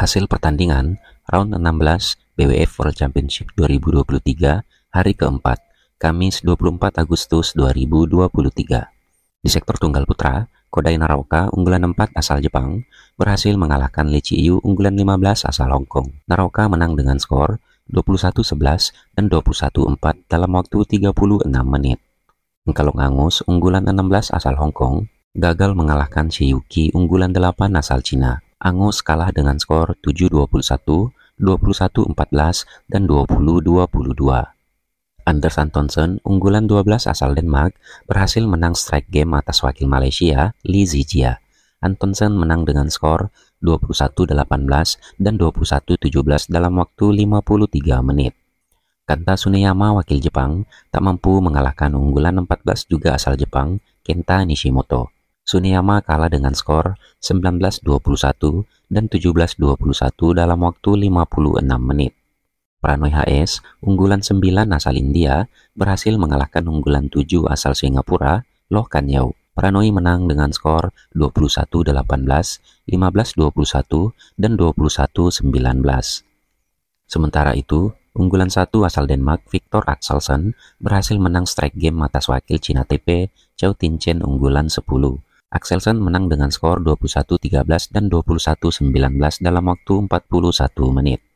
Hasil pertandingan round 16 BWF World Championship 2023 hari keempat, Kamis 24 Agustus 2023. Di sektor tunggal putra, Kodai Naraoka unggulan 4 asal Jepang berhasil mengalahkan Lee Chi Yu unggulan 15 asal Hong Kong. Naraoka menang dengan skor 21-11 dan 21-4 dalam waktu 36 menit. Engkalong Angus unggulan 16 asal Hong Kong gagal mengalahkan Shiyuki unggulan 8 asal Cina. Angus kalah dengan skor 7-21, 21-14, dan 20-22. Anderson Thompson, unggulan 12 asal Denmark, berhasil menang strike game atas wakil Malaysia, Lee Zijia. Antonsen menang dengan skor 21-18 dan 21-17 dalam waktu 53 menit. Kanta Suneyama wakil Jepang tak mampu mengalahkan unggulan 14 juga asal Jepang, Kenta Nishimoto. Suniyama kalah dengan skor 19-21 dan 17-21 dalam waktu 56 menit. Pranoy HS, unggulan 9 asal India, berhasil mengalahkan unggulan 7 asal Singapura, Loh Kan Yau. Pranoy menang dengan skor 21-18, 15-21, dan 21-19. Sementara itu, unggulan 1 asal Denmark Victor Axelsen berhasil menang strike game atas wakil Cina TP Chow Tin Chen unggulan 10, Axelsen menang dengan skor 21-13 dan 21-19 dalam waktu 41 menit.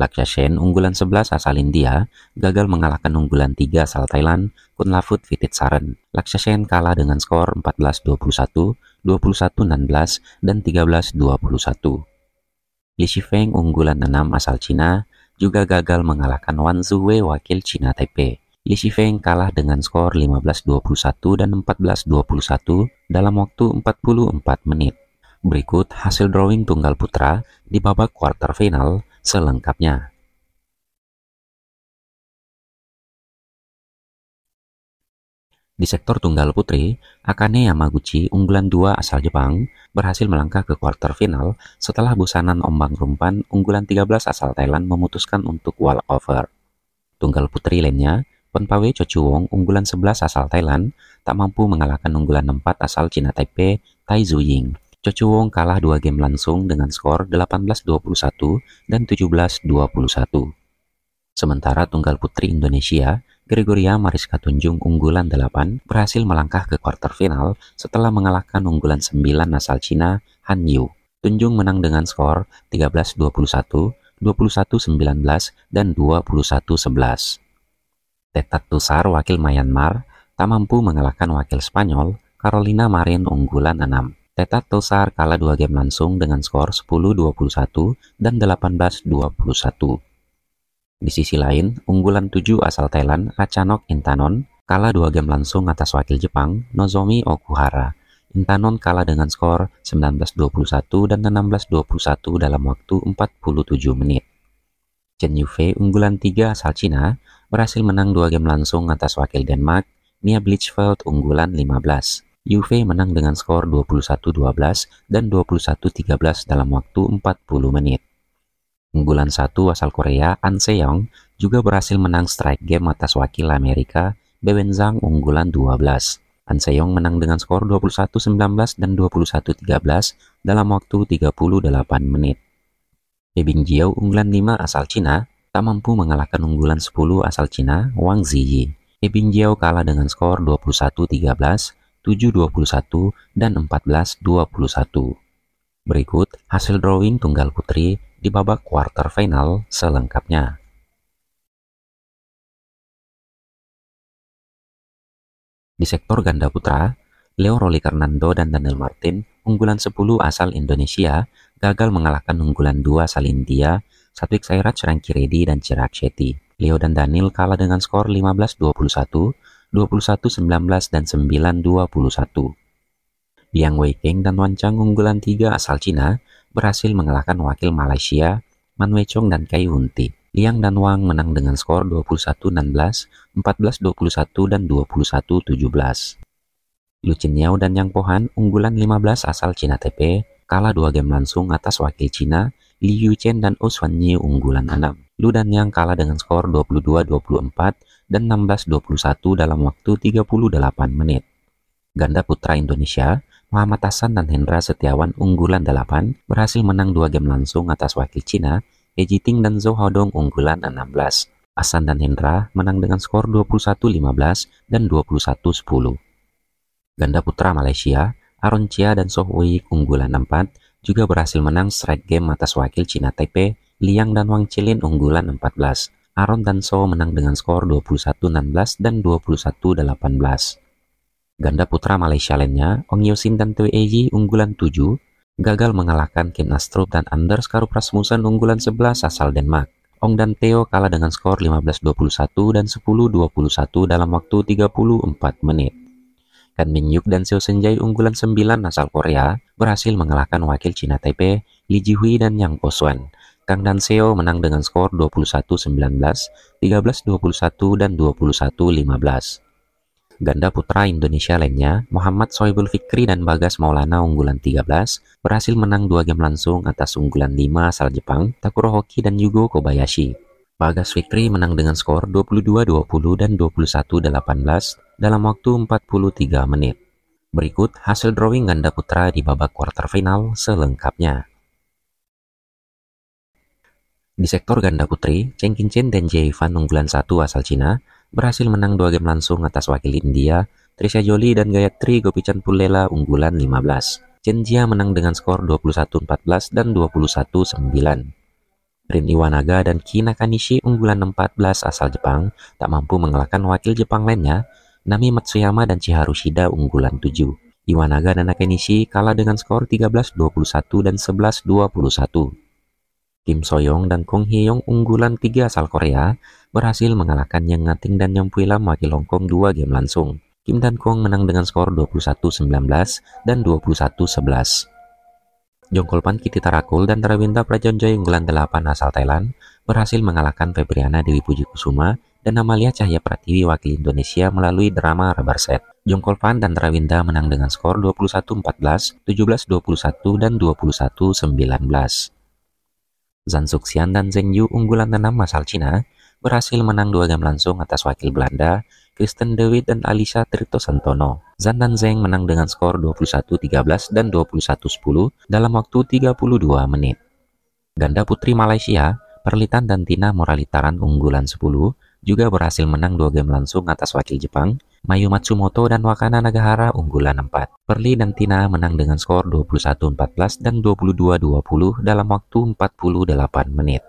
Lakshya unggulan 11 asal India gagal mengalahkan unggulan 3 asal Thailand Kunlavut Vititsaren. Saren. Sen kalah dengan skor 14-21, 21-16 dan 13-21. Li Shifeng unggulan 6 asal Cina juga gagal mengalahkan Wan Zuwei wakil Cina Taipei. Feng kalah dengan skor 15-21 dan 14-21 dalam waktu 44 menit. Berikut hasil drawing tunggal putra di babak quarter final selengkapnya. Di sektor tunggal putri, Akane Yamaguchi, unggulan 2 asal Jepang, berhasil melangkah ke quarter final setelah busanan ombang rumpan unggulan 13 asal Thailand memutuskan untuk wall over. Tunggal putri lainnya, Penpawe Chochuwong, unggulan 11 asal Thailand, tak mampu mengalahkan unggulan 4 asal Cina Taipei, Tai Zhu Ying. Zuying. Chochuwong kalah dua game langsung dengan skor 18-21 dan 17-21. Sementara tunggal putri Indonesia, Gregoria Mariska Tunjung unggulan 8 berhasil melangkah ke quarter final setelah mengalahkan unggulan 9 asal Cina, Han Yu. Tunjung menang dengan skor 13-21, 21-19, dan 21-11. Tusar, wakil Myanmar tak mampu mengalahkan wakil Spanyol Carolina Marin unggulan 6. Tusar kalah dua game langsung dengan skor 10-21 dan 18-21. Di sisi lain, unggulan 7 asal Thailand Achanok Intanon kalah dua game langsung atas wakil Jepang Nozomi Okuhara. Intanon kalah dengan skor 19-21 dan 16-21 dalam waktu 47 menit. Chen Yufei unggulan 3 asal Cina berhasil menang dua game langsung atas wakil Denmark, Mia Blitzfeld unggulan 15. Juve menang dengan skor 21-12 dan 21-13 dalam waktu 40 menit. Unggulan 1 asal Korea, An Seong, juga berhasil menang strike game atas wakil Amerika, Zhang unggulan 12. An Seong menang dengan skor 21-19 dan 21-13 dalam waktu 38 menit. Ebing Jiao unggulan 5 asal Cina tak mampu mengalahkan unggulan 10 asal Cina Wang Ziyi. Ebin Jiao kalah dengan skor 21-13, 7-21, dan 14-21. Berikut hasil drawing tunggal putri di babak quarter final selengkapnya. Di sektor ganda putra, Leo Roli Karnando dan Daniel Martin, unggulan 10 asal Indonesia, gagal mengalahkan unggulan 2 asal India Satwik Serang Kiredi dan Cerak Shetty. Leo dan Daniel kalah dengan skor 15-21, 21-19, dan 9-21. Liang Wei dan Wan Chang unggulan 3 asal Cina berhasil mengalahkan wakil Malaysia Man Wei Chong dan Kai Hun Liang dan Wang menang dengan skor 21-16, 14-21, dan 21-17. Lu Yao dan Yang Pohan, unggulan 15 asal Cina TP, kalah dua game langsung atas wakil Cina Liu Chen dan Uswan oh Yi unggulan 6. Lu dan Yang kalah dengan skor 22-24 dan 16-21 dalam waktu 38 menit. Ganda putra Indonesia, Muhammad Hasan dan Hendra Setiawan unggulan 8 berhasil menang dua game langsung atas wakil Cina, He Jiting dan Zhou Haodong unggulan 16. Hasan dan Hendra menang dengan skor 21-15 dan 21-10. Ganda putra Malaysia, Aron Chia dan Soh Wei unggulan 4 juga berhasil menang straight game atas wakil Cina Taipei, Liang dan Wang Chilin unggulan 14. Aaron dan So menang dengan skor 21-16 dan 21-18. Ganda putra Malaysia lainnya, Ong Yosin dan Tui Eji unggulan 7, gagal mengalahkan Kim Astrup dan Anders Karup Rasmussen unggulan 11 asal Denmark. Ong dan Theo kalah dengan skor 15-21 dan 10-21 dalam waktu 34 menit. Kan Min-yuk dan Seo Senjai unggulan 9 asal Korea berhasil mengalahkan wakil Cina Taipei Lee Ji-hui dan Yang po Kang dan Seo menang dengan skor 21-19, 13-21, dan 21-15 ganda putra Indonesia lainnya, Muhammad Soebul Fikri dan Bagas Maulana unggulan 13, berhasil menang dua game langsung atas unggulan 5 asal Jepang, Takuro Hoki dan Yugo Kobayashi. Bagas Fikri menang dengan skor 22-20 dan 21-18 dalam waktu 43 menit. Berikut hasil drawing ganda putra di babak quarter final selengkapnya. Di sektor ganda putri, Cheng Chen dan Jie Fan unggulan 1 asal Cina berhasil menang dua game langsung atas wakil India, Trisha Jolie dan Gayatri Gopichan Pulela unggulan 15. Chen Jia menang dengan skor 21-14 dan 21-9. Rin Iwanaga dan Kina Kanishi unggulan 14 asal Jepang tak mampu mengalahkan wakil Jepang lainnya, Nami Matsuyama dan Chiharu Shida unggulan 7. Iwanaga dan Nakanishi kalah dengan skor 13-21 dan 11-21. Kim Soyong dan Kong Hyeong, unggulan 3 asal Korea berhasil mengalahkan Yang Ngating dan Yang Puilam wakil Kong 2 game langsung. Kim dan Kong menang dengan skor 21-19 dan 21-11. Jongkolpan Kiti Tarakul dan Tarawinta Prajonjo unggulan 8 asal Thailand berhasil mengalahkan Febriana Dewi Puji Kusuma dan Amalia Cahya Pratiwi wakil Indonesia melalui drama Rubber Set. Jongkolpan dan Terawinda menang dengan skor 21-14, 17-21, dan 21-19. Zhan Xuxian dan Zheng Yu unggulan enam asal Cina berhasil menang dua game langsung atas wakil Belanda, Kristen Dewi dan Alisa Tritosantono. Santono. Zandan Zeng menang dengan skor 21-13 dan 21-10 dalam waktu 32 menit. Ganda putri Malaysia, Perlitan dan Tina Moralitaran unggulan 10 juga berhasil menang dua game langsung atas wakil Jepang, Mayu Matsumoto dan Wakana Nagahara unggulan 4. Perli dan Tina menang dengan skor 21-14 dan 22-20 dalam waktu 48 menit.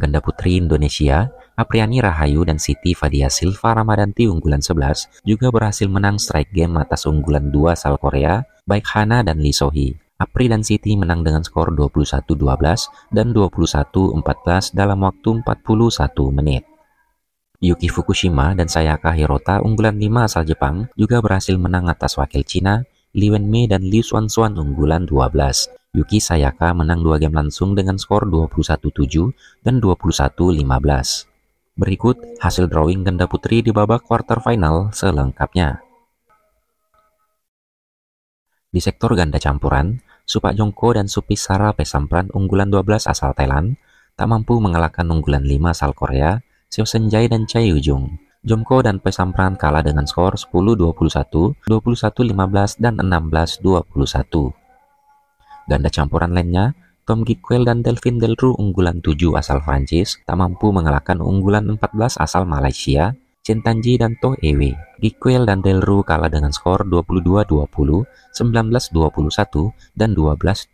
Ganda putri Indonesia, Apriani Rahayu dan Siti Fadia Silva Ramadanti unggulan 11 juga berhasil menang strike game atas unggulan 2 asal Korea, baik Hana dan Lee Sohee. Apri dan Siti menang dengan skor 21-12 dan 21-14 dalam waktu 41 menit. Yuki Fukushima dan Sayaka Hirota unggulan 5 asal Jepang juga berhasil menang atas wakil Cina Li Wenmei dan Li Xuanxuan unggulan 12. Yuki Sayaka menang dua game langsung dengan skor 21-7 dan 21-15. Berikut hasil drawing ganda putri di babak quarter final selengkapnya. Di sektor ganda campuran, Supak Jongko dan Supi Sara Pesampran unggulan 12 asal Thailand tak mampu mengalahkan unggulan 5 asal Korea, Seo Senjai dan Chae Yujung. Jongko dan Pesampran kalah dengan skor 10-21, 21-15, dan 16-21. Ganda campuran lainnya, Tom Gikwell dan Delvin Delru unggulan 7 asal Prancis tak mampu mengalahkan unggulan 14 asal Malaysia, Chen Tanji dan Toh Ewe. Gikwell dan Delru kalah dengan skor 22-20, 19-21, dan 12-21.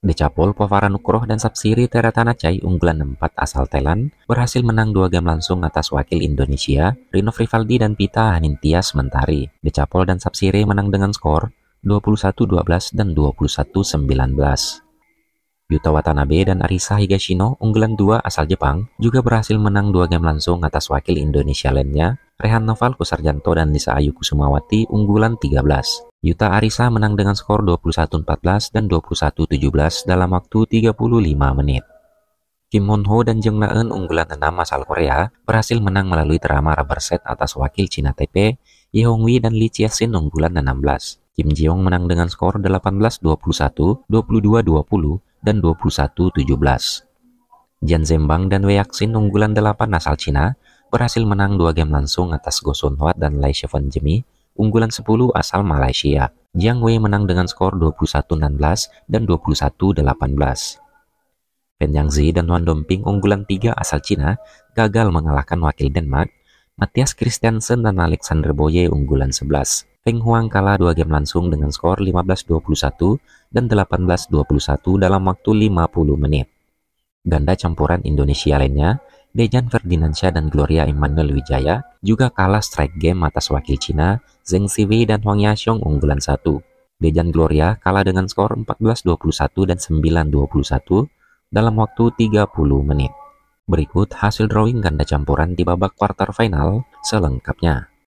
Decapol, Povaranukroh, dan Sapsiri Teratanacai unggulan 4 asal Thailand berhasil menang dua game langsung atas wakil Indonesia, Rino Frivaldi dan Pita Hanintia Sementari. Decapol dan Sapsiri menang dengan skor 21-12, dan 21-19. Yuta Watanabe dan Arisa Higashino, unggulan dua asal Jepang, juga berhasil menang dua game langsung atas wakil Indonesia lainnya, Rehan Noval Kusarjanto dan Nisa Ayu Kusumawati, unggulan 13. Yuta Arisa menang dengan skor 21-14 dan 21-17 dalam waktu 35 menit. Kim Won Ho dan Jung Na unggulan 6 asal Korea, berhasil menang melalui drama rubber set atas wakil Cina TP, Ye Hong Wei dan Lee Chia Sin, unggulan 16. Kim Jeong menang dengan skor 18-21, 22-20, dan 21-17. Jan Zembang dan Wei Yaxin, unggulan 8 asal Cina berhasil menang dua game langsung atas Go Sun Huat dan Lai Shevon Jemi, unggulan 10 asal Malaysia. Jiang Wei menang dengan skor 21-16 dan 21-18. Pen Yangzi dan Wan Domping unggulan 3 asal Cina gagal mengalahkan wakil Denmark Matthias Christiansen dan Alexander Boye unggulan 11. Feng Huang kalah 2 game langsung dengan skor 15-21 dan 18-21 dalam waktu 50 menit. Ganda campuran Indonesia lainnya, Dejan Ferdinandsyah dan Gloria Emmanuel Wijaya juga kalah strike game atas wakil Cina Zheng Siwei dan Huang Yaxiong unggulan 1. Dejan Gloria kalah dengan skor 14-21 dan 9-21 dalam waktu 30 menit. Berikut hasil drawing ganda campuran di babak quarter final selengkapnya.